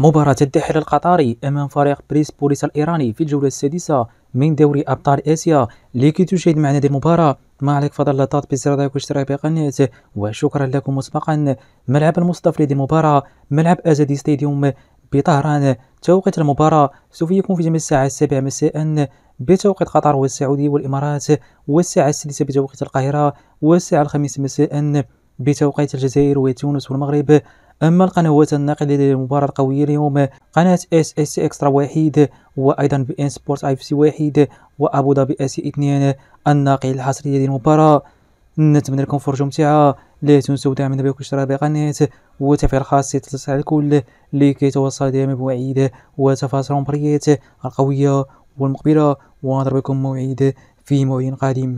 مباراة الدحر القطري أمام فريق بريس بوليس الإيراني في الجولة السادسة من دوري أبطال آسيا لكي تشاهد معنا هذه المباراة ما عليك فضل اللطات بزر لايك واشتراك بقناة وشكرا لكم مسبقا ملعب المصطفى لهذه المباراة ملعب أزادي ستاديوم بطهران توقيت المباراة سوف يكون في جميع الساعة السابعة مساء بتوقيت قطر والسعودية والإمارات والساعة السادسة بتوقيت القاهرة والساعة الخامسة مساء بتوقيت الجزائر وتونس والمغرب أما القنوات الناقلة للمباراة القوية اليوم قناة اس اس اكسترا واحد وأيضا بي ان سبورت اي سي واحد وأبو ظبي اس اثنين الناقل الحصرية للمباراة نتمنى لكم فرجة ممتعة لا تنسوا دعمنا بكل اشتراك بالقناة وتفعيل خاص على الكل لكي توصل دائما بمواعيد وتفاصيل المباريات القوية والمقبلة ونضرب بكم موعد في موعد قادم